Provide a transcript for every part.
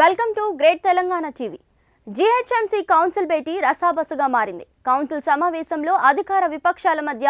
welcome to great Telangana TV GHMC council భేటీ రసాబసగా మారింది కౌన్సిల్ సమావేశంలో అధికార విపక్షాల మధ్య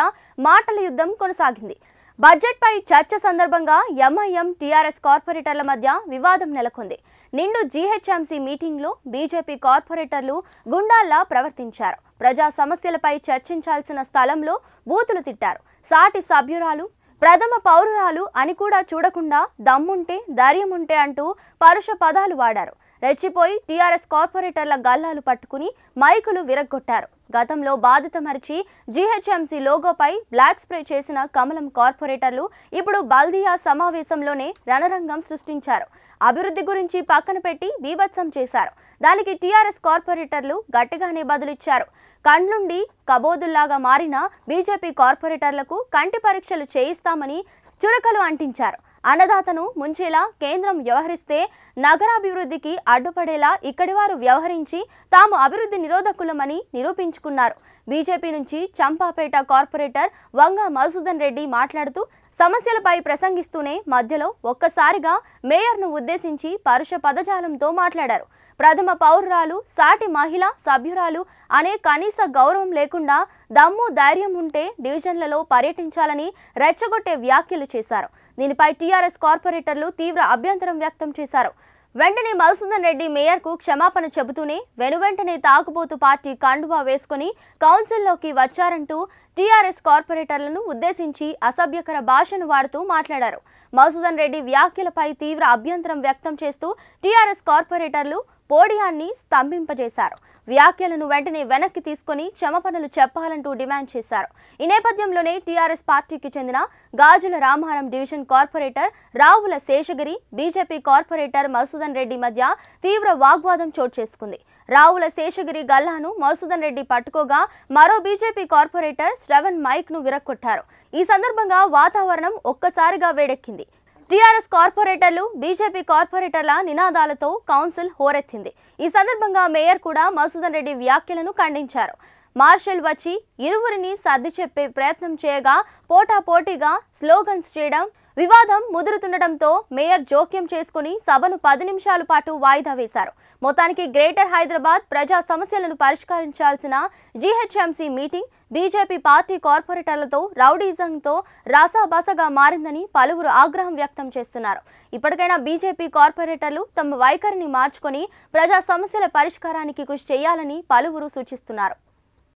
మాటల యుద్ధం కొనసాగింది బడ్జెట్పై చర్చ సందర్భంగా ఎంఐఎం టీఆర్ఎస్ కార్పొరేటర్ల మధ్య వివాదం నెలకొంది నిండు జీహెచ్ఎంసీ మీటింగ్లో బీజేపీ కార్పొరేటర్లు గుండాల్లా ప్రవర్తించారు ప్రజా సమస్యలపై చర్చించాల్సిన స్థలంలో బూతులు తిట్టారు సాటి సభ్యురాలు ప్రథమ పౌరురాలు అని కూడా చూడకుండా దమ్ముంటే ధైర్యముంటే అంటూ పరుష పదాలు వాడారు రెచ్చిపోయి టీఆర్ఎస్ కార్పొరేటర్ల గల్లాలు పట్టుకుని మైకులు విరగ్గొట్టారు గతంలో బాధిత మరిచి జీహెచ్ఎంసీ లోగోపై బ్లాక్ స్ప్రే చేసిన కమలం కార్పొరేటర్లు ఇప్పుడు బల్దియా సమావేశంలోనే రణరంగం సృష్టించారు అభివృద్ధి గురించి పక్కన పెట్టి బీభత్సం చేశారు దానికి టీఆర్ఎస్ కార్పొరేటర్లు గట్టిగానే బదులిచ్చారు కండ్లుండి కబోదుల్లాగా మారిన బీజేపీ కార్పొరేటర్లకు కంటి పరీక్షలు చేయిస్తామని చురకలు అంటించారు అన్నదాతను ముంచేలా కేంద్రం వ్యవహరిస్తే నగరాభివృద్ధికి అడ్డుపడేలా ఇక్కడివారు వ్యవహరించి తాము అభివృద్ధి నిరోధకులమని నిరూపించుకున్నారు బీజేపీ నుంచి చంపాపేట కార్పొరేటర్ వంగ మధుసూదన్ రెడ్డి మాట్లాడుతూ సమస్యలపై ప్రసంగిస్తూనే మధ్యలో ఒక్కసారిగా మేయర్ను ఉద్దేశించి పరుష పదజాలంతో మాట్లాడారు ప్రథమ పౌరురాలు సాటి మహిళ సభ్యురాలు అనే కనీస గౌరవం లేకుండా దమ్ము ధైర్యం ఉంటే డివిజన్లలో పర్యటించాలని రెచ్చగొట్టే వ్యాఖ్యలు చేశారు దీనిపై టీఆర్ఎస్ కార్పొరేటర్లు తీవ్ర అభ్యంతరం వ్యక్తం చేశారు వెంటనే మధుసూదన్ రెడ్డి మేయర్కు క్షమాపణ చెబుతూనే వెనువెంటనే తాగుబోతు పార్టీ కండువా వేసుకుని కౌన్సిల్లోకి వచ్చారంటూ టీఆర్ఎస్ కార్పొరేటర్లను ఉద్దేశించి అసభ్యకర భాషను వాడుతూ మాట్లాడారు మధుసూదన్ రెడ్డి వ్యాఖ్యలపై తీవ్ర అభ్యంతరం వ్యక్తం చేస్తూ టీఆర్ఎస్ కార్పొరేటర్లు పోడియాన్ని స్తంభింపజేశారు వ్యాఖ్యలను వెంటనే వెనక్కి తీసుకుని క్షమపణలు చెప్పాలంటూ డిమాండ్ చేశారు ఈ నేపథ్యంలోనే టీఆర్ఎస్ పార్టీకి చెందిన Gajula Ramaharam division corporator Ravula Seshagiri BJP corporator Masudan Reddy మధ్య తీవ్ర వాగ్వాదం చోటు చేసుకుంది రావుల శేషగిరి గల్లాను మసూదన్ రెడ్డి పట్టుకోగా మరో బీజేపీ కార్పొరేటర్ శ్రవణ్ మైక్ ను విరక్కొట్టారు ఈ సందర్భంగా వాతావరణం ఒక్కసారిగా వేడెక్కింది టీఆర్ఎస్ కార్పొరేటర్లు బీజేపీ కార్పొరేటర్ల నినాదాలతో కౌన్సిల్ హోరెత్తింది ఈ సందర్భంగా మేయర్ కూడా మధుసూదన్ రెడ్డి వ్యాఖ్యలను ఖండించారు మార్షల్ వచ్చి ఇరువురిని సర్ది చెప్పే ప్రయత్నం చేయగా పోటాపోటీగా స్లోగన్స్ చేయడం వివాదం ముదురుతుండటంతో మేయర్ జోక్యం చేసుకుని సభను పది నిమిషాల పాటు వాయిదా వేశారు మొత్తానికి గ్రేటర్ హైదరాబాద్ ప్రజా సమస్యలను పరిష్కరించాల్సిన జీహెచ్ఎంసీ మీటింగ్ బీజేపీ పార్టీ కార్పొరేటర్లతో రౌడీజంతో రాసాబాసగా మారిందని పలువురు ఆగ్రహం వ్యక్తం చేస్తున్నారు ఇప్పటికైనా బీజేపీ కార్పొరేటర్లు తమ వైఖరిని మార్చుకొని ప్రజా సమస్యల పరిష్కారానికి కృషి చేయాలని పలువురు సూచిస్తున్నారు